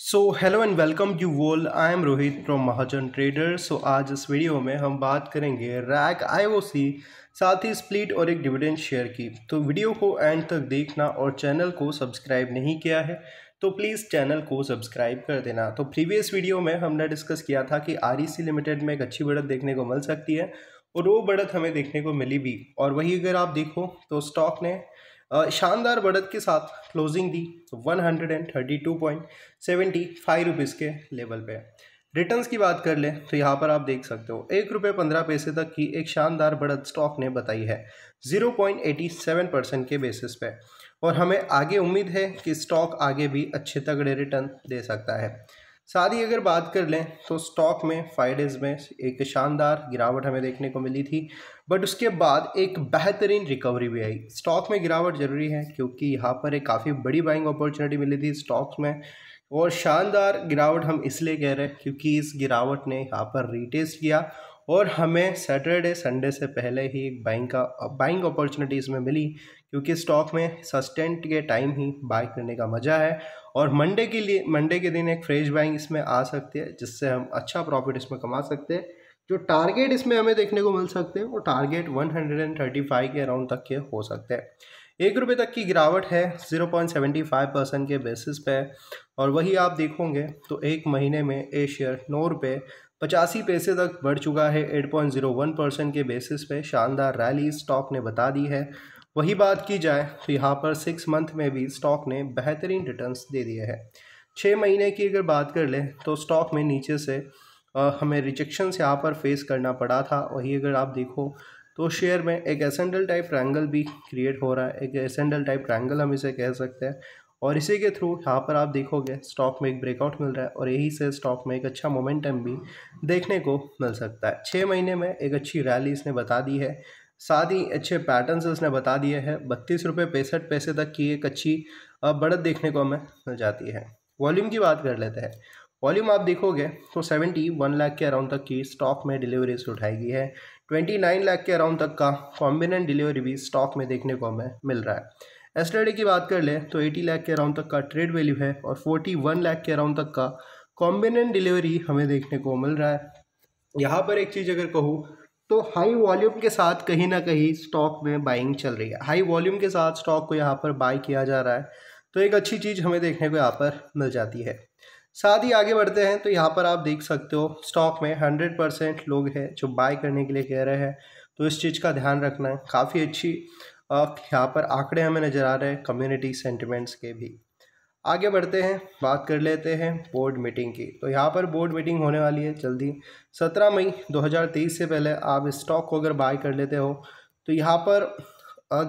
so hello and welcome you all I am Rohit from Mahajan trader so आज इस video में हम बात करेंगे रैक आईओसी साथ ही स्प्लिट और एक डिविडेंड शेयर की तो वीडियो को एंड तक देखना और चैनल को सब्सक्राइब नहीं किया है तो प्लीज़ चैनल को सब्सक्राइब कर देना तो प्रीवियस वीडियो में हमने डिस्कस किया था कि आर लिमिटेड e में एक अच्छी बढ़त देखने को मिल सकती है और वो बढ़त हमें देखने को मिली भी और वही अगर आप देखो तो स्टॉक ने शानदार बढ़त के साथ क्लोजिंग दी 132.75 रुपीज़ के लेवल पे रिटर्न्स की बात कर लें तो यहाँ पर आप देख सकते हो एक रुपये पंद्रह पैसे तक की एक शानदार बढ़त स्टॉक ने बताई है 0.87 परसेंट के बेसिस पे और हमें आगे उम्मीद है कि स्टॉक आगे भी अच्छे तगड़े रिटर्न दे सकता है सारी अगर बात कर लें तो स्टॉक में फाइव डेज़ में एक शानदार गिरावट हमें देखने को मिली थी बट उसके बाद एक बेहतरीन रिकवरी भी आई स्टॉक में गिरावट जरूरी है क्योंकि यहाँ पर एक काफ़ी बड़ी बाइंग अपॉर्चुनिटी मिली थी स्टॉक्स में और शानदार गिरावट हम इसलिए कह रहे हैं क्योंकि इस गिरावट ने यहाँ पर रिटेस्ट किया और हमें सैटरडे संडे से पहले ही एक बाइंग का बाइंग अपॉर्चुनिटी इसमें मिली क्योंकि स्टॉक में सस्टेंट के टाइम ही बाई करने का मज़ा है और मंडे के लिए मंडे के दिन एक फ्रेश बाइंग इसमें आ सकती है जिससे हम अच्छा प्रॉफिट इसमें कमा सकते हैं जो टारगेट इसमें हमें देखने को मिल सकते हैं वो टारगेट 135 के अराउंड तक के हो सकते हैं एक रुपये तक की गिरावट है zero point seventy five percent के बेसिस पे और वही आप देखोगे तो एक महीने में ए शेयर नौ रुपये पचासी पैसे तक बढ़ चुका है eight point zero one percent के बेसिस पे शानदार रैली स्टॉक ने बता दी है वही बात की जाए तो यहाँ पर सिक्स मंथ में भी स्टॉक ने बेहतरीन रिटर्न्स दे दिए हैं छः महीने की अगर बात कर लें तो स्टॉक में नीचे से आ, हमें रिजेक्शन यहाँ पर फेस करना पड़ा था वही अगर आप देखो तो शेयर में एक एसेंडल टाइप ट्रायंगल भी क्रिएट हो रहा है एक एसेंडल टाइप ट्रायंगल हम इसे कह सकते हैं और इसी के थ्रू यहाँ पर आप देखोगे स्टॉक में एक ब्रेकआउट मिल रहा है और यही से स्टॉक में एक अच्छा मोमेंटम भी देखने को मिल सकता है छः महीने में एक अच्छी रैली इसने बता दी है साथ ही अच्छे पैटर्न इसने बता दिए हैं बत्तीस रुपये पैंसठ पैसे तक की एक अच्छी बढ़त देखने को हमें मिल जाती है वॉल्यूम की बात कर लेते हैं वॉल्यूम आप देखोगे तो सेवेंटी वन लाख के अराउंड तक की स्टॉक में डिलीवरीज उठाई गई है 29 लाख के अराउंड तक का कॉम्बिनेंट डिलीवरी भी स्टॉक में देखने को हमें मिल रहा है एस्टरडे की बात कर ले तो 80 लाख के अराउंड तक का ट्रेड वैल्यू है और 41 लाख के अराउंड तक का कॉम्बिनेंट डिलीवरी हमें देखने को मिल रहा है यहाँ पर एक चीज़ अगर कहूँ तो हाई वॉल्यूम के साथ कहीं ना कहीं स्टॉक में बाइंग चल रही है हाई वॉल्यूम के साथ स्टॉक को यहाँ पर बाई किया जा रहा है तो एक अच्छी चीज़ हमें देखने को यहाँ पर मिल जाती है साथ ही आगे बढ़ते हैं तो यहाँ पर आप देख सकते हो स्टॉक में हंड्रेड परसेंट लोग हैं जो बाय करने के लिए कह रहे हैं तो इस चीज़ का ध्यान रखना है काफ़ी अच्छी यहाँ पर आंकड़े हमें नज़र आ रहे हैं कम्युनिटी सेंटिमेंट्स के भी आगे बढ़ते हैं बात कर लेते हैं बोर्ड मीटिंग की तो यहाँ पर बोर्ड मीटिंग होने वाली है जल्दी सत्रह मई दो से पहले आप स्टॉक को अगर बाय कर लेते हो तो यहाँ पर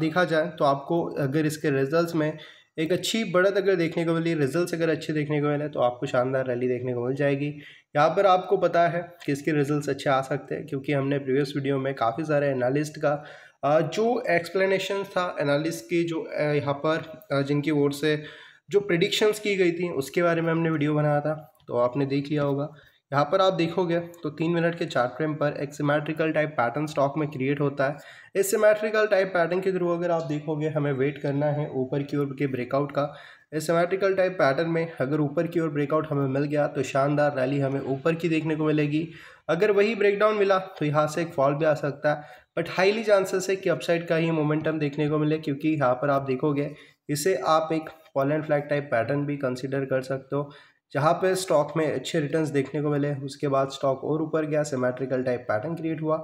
देखा जाए तो आपको अगर इसके रिजल्ट में एक अच्छी बढ़त अगर देखने को मिली रिजल्ट्स अगर अच्छे देखने को मिले तो आपको शानदार रैली देखने को मिल जाएगी यहाँ पर आपको पता है कि इसके रिजल्ट्स अच्छे आ सकते हैं क्योंकि हमने प्रीवियस वीडियो में काफ़ी सारे एनालिस्ट का जो एक्सप्लेनेशन था एनालिस्ट की जो यहाँ पर जिनकी ओर से जो प्रिडिक्शंस की गई थी उसके बारे में हमने वीडियो बनाया था तो आपने देख लिया होगा यहाँ पर आप देखोगे तो तीन मिनट के चार्ट फ्रेम पर एक सीमेट्रिकल टाइप पैटर्न स्टॉक में क्रिएट होता है इस सीमेट्रिकल टाइप पैटर्न के थ्रू अगर आप देखोगे हमें वेट करना है ऊपर की ओर के ब्रेकआउट का इस सीमेट्रिकल टाइप पैटर्न में अगर ऊपर की ओर ब्रेकआउट हमें मिल गया तो शानदार रैली हमें ऊपर की देखने को मिलेगी अगर वही ब्रेकडाउन मिला तो यहाँ से एक फॉल भी आ सकता है बट हाईली चांसेस है कि अपसाइड का ही मोमेंटम देखने को मिले क्योंकि यहाँ पर आप देखोगे इसे आप एक pole and flag type pattern भी कंसिडर कर सकते हो जहाँ पे स्टॉक में अच्छे रिटर्न्स देखने को मिले उसके बाद स्टॉक और ऊपर गया सिमेट्रिकल टाइप पैटर्न क्रिएट हुआ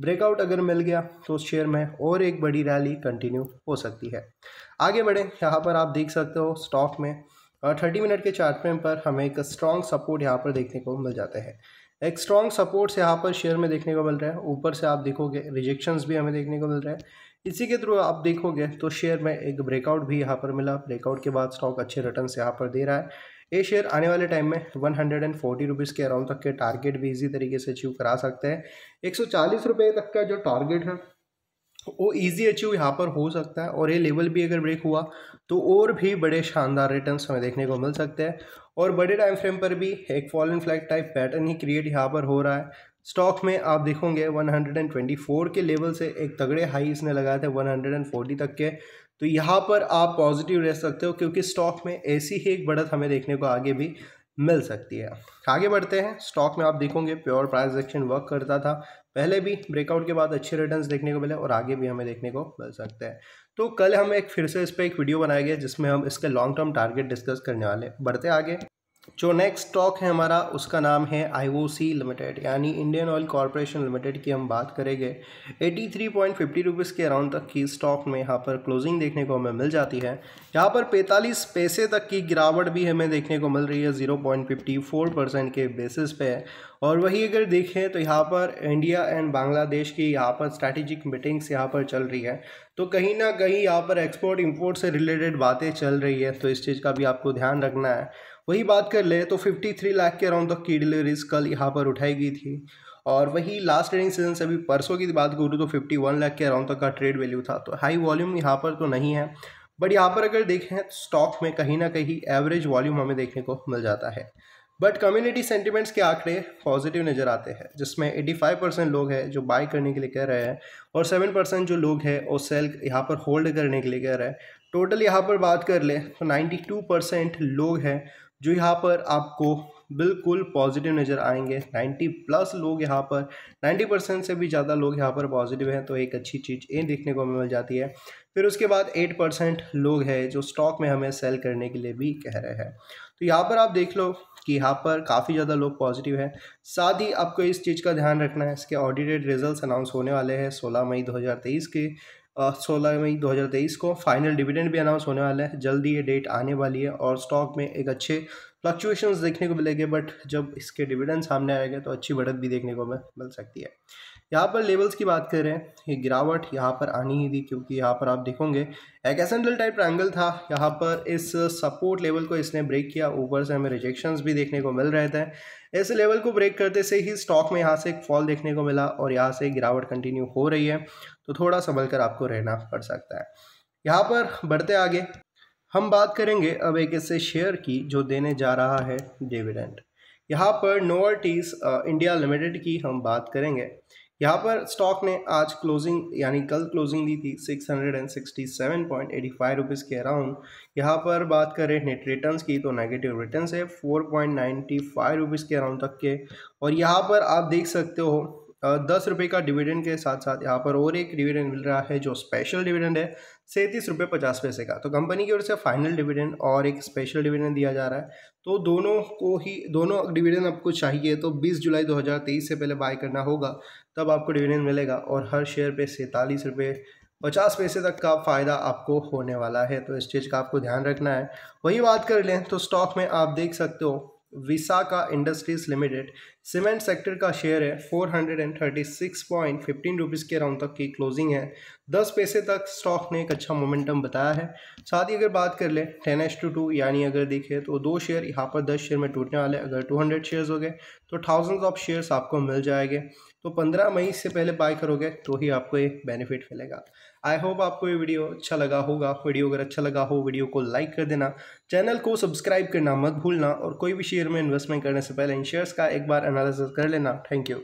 ब्रेकआउट अगर मिल गया तो उस शेयर में और एक बड़ी रैली कंटिन्यू हो सकती है आगे बढ़ें यहाँ पर आप देख सकते हो स्टॉक में थर्टी मिनट के चार्ट फ्रेम पर हमें एक स्ट्रॉन्ग सपोर्ट यहाँ पर देखने को मिल जाते हैं एक स्ट्रॉन्ग सपोर्ट्स यहाँ पर शेयर में देखने को मिल रहा है ऊपर से आप देखोगे रिजेक्शंस भी हमें देखने को मिल रहा है इसी के थ्रू आप देखोगे तो शेयर में एक ब्रेकआउट भी यहाँ पर मिला ब्रेकआउट के बाद स्टॉक अच्छे रिटर्न यहाँ पर दे रहा है ये शेयर आने वाले टाइम में one hundred and forty rupees के अराउंड तक के टारगेट भी इजी तरीके से अचीव करा सकते हैं एक सौ चालीस रुपये तक का जो टारगेट है वो इजी अचीव यहाँ पर हो सकता है और ये लेवल भी अगर ब्रेक हुआ तो और भी बड़े शानदार रिटर्न हमें देखने को मिल सकते हैं और बड़े टाइम फ्रेम पर भी एक fall and flag type pattern ही क्रिएट यहाँ पर हो रहा है स्टॉक में आप देखोगे 124 के लेवल से एक तगड़े हाई इसने लगाए थे 140 तक के तो यहाँ पर आप पॉजिटिव रह सकते हो क्योंकि स्टॉक में ऐसी ही एक बढ़त हमें देखने को आगे भी मिल सकती है आगे बढ़ते हैं स्टॉक में आप देखोगे प्योर प्राइस एक्शन वर्क करता था पहले भी ब्रेकआउट के बाद अच्छे रिटर्न्स देखने को मिले और आगे भी हमें देखने को मिल सकते हैं तो कल हम एक फिर से इस पर एक वीडियो बनाया गया जिसमें हम इसके लॉन्ग टर्म टारगेट डिस्कस करने वाले बढ़ते आगे जो नेक्स्ट स्टॉक है हमारा उसका नाम है आईओसी लिमिटेड यानी इंडियन ऑयल कॉरपोरेशन लिमिटेड की हम बात करेंगे 83.50 रुपीस के अराउंड तक की स्टॉक में यहाँ पर क्लोजिंग देखने को हमें मिल जाती है यहाँ पर 45 पैसे तक की गिरावट भी हमें देखने को मिल रही है 0.54 परसेंट के बेसिस पे और वही अगर देखें तो यहाँ पर इंडिया एंड बांग्लादेश की यहाँ पर स्ट्रैटेजिक मीटिंग्स यहाँ पर चल रही है तो कहीं ना कहीं यहाँ पर एक्सपोर्ट इंपोर्ट से रिलेटेड बातें चल रही है तो इस चीज़ का भी आपको ध्यान रखना है वही बात कर ले तो 53 लाख के अराउंड तक तो की डिलीवरीज कल यहाँ पर उठाई गई थी और वही लास्ट ट्रेडिंग सीजन से अभी परसों की बात करूँ तो 51 लाख के अराउंड तक का ट्रेड वैल्यू था तो हाई वॉल्यूम यहाँ पर तो नहीं है बट यहाँ पर अगर देखें स्टॉक में कहीं ना कहीं एवरेज वॉल्यूम हमें देखने को मिल जाता है बट कम्युनिटी सेंटिमेंट्स के आंकड़े पॉजिटिव नज़र आते हैं जिसमें 85 परसेंट लोग हैं जो बाय करने के लिए कह रहे हैं और 7 परसेंट जो लोग हैं वो सेल यहाँ पर होल्ड करने के लिए कह रहे हैं टोटल यहाँ पर बात कर ले तो 92 परसेंट लोग हैं जो यहाँ पर आपको बिल्कुल पॉजिटिव नज़र आएंगे 90 प्लस लोग यहाँ पर 90 परसेंट से भी ज़्यादा लोग यहाँ पर पॉजिटिव हैं तो एक अच्छी चीज़ ये देखने को मिल जाती है फिर उसके बाद एट परसेंट लोग हैं जो स्टॉक में हमें सेल करने के लिए भी कह रहे हैं तो यहाँ पर आप देख लो कि यहाँ पर काफ़ी ज़्यादा लोग पॉजिटिव हैं साथ ही आपको इस चीज़ का ध्यान रखना है इसके ऑडिटेड रिजल्ट्स अनाउंस होने वाले हैं 16 मई 2023 के सोलह मई 2023 को फाइनल डिविडेंड भी अनाउंस होने वाला है जल्दी ये डेट आने वाली है और स्टॉक में एक अच्छे फ्लक्चुएशंस देखने को मिलेंगे बट जब इसके डिविडेंड सामने आएंगे तो अच्छी बढ़त भी देखने को मिल सकती है यहाँ पर लेवल्स की बात करें ये गिरावट यहाँ पर आनी ही थी क्योंकि यहाँ पर आप देखोगे एक एसेंडल टाइप ट्रायंगल था यहाँ पर इस सपोर्ट लेवल को इसने ब्रेक किया ऊपर से हमें रिजेक्शंस भी देखने को मिल रहे थे इस लेवल को ब्रेक करते से ही स्टॉक में यहाँ से एक फॉल देखने को मिला और यहाँ से गिरावट कंटिन्यू हो रही है तो थोड़ा संभल कर आपको रहना पड़ सकता है यहाँ पर बढ़ते आगे हम बात करेंगे अब एक ऐसे शेयर की जो देने जा रहा है डिविडेंड यहाँ पर नोवर्टीज़ इंडिया लिमिटेड की हम बात करेंगे यहाँ पर स्टॉक ने आज क्लोजिंग यानी कल क्लोजिंग दी थी six hundred and point eighty five rupees के अराउंड यहाँ पर बात करें नेट रिटर्न की तो नेगेटिव रिटर्न है four point ninety five rupees के अराउंड तक के और यहाँ पर आप देख सकते हो दस रुपये का डिविडेंड के साथ साथ यहाँ पर और एक डिविडेंड मिल रहा है जो स्पेशल डिविडेंड है सैंतीस रुपये पचास पैसे का तो कंपनी की ओर से फाइनल डिविडेंड और एक स्पेशल डिविडेंड दिया जा रहा है तो दोनों को ही दोनों डिविडेंड आपको चाहिए तो 20 जुलाई 2023 से पहले बाय करना होगा तब आपको डिविडेंड मिलेगा और हर शेयर पे सैंतालीस रुपये पचास पैसे तक का फ़ायदा आपको होने वाला है तो इस चीज़ का आपको ध्यान रखना है वही बात कर लें तो स्टॉक में आप देख सकते हो Visaka Industries Limited cement sector का शेयर है four hundred and thirty six point fifteen rupees के राउंड तक की क्लोजिंग है दस पैसे तक स्टॉक ने एक अच्छा मोमेंटम बताया है साथ ही अगर बात कर ले टेन एच टू टू यानी अगर देखें तो दो शेयर यहाँ पर दस शेयर में टूटने वाले अगर टू हंड्रेड शेयर्स हो गए तो थाउजेंड ऑफ शेयर्स आपको मिल जाएंगे तो पंद्रह मई से पहले बाय करोगे तो ही आपको ये बेनिफिट मिलेगा आई होप आपको ये वीडियो अच्छा लगा होगा वीडियो अगर अच्छा लगा हो वीडियो को लाइक कर देना चैनल को सब्सक्राइब करना मत भूलना और कोई भी शेयर में इन्वेस्टमेंट करने से पहले इन शेयर्स का एक बार एनालिसिस कर लेना थैंक यू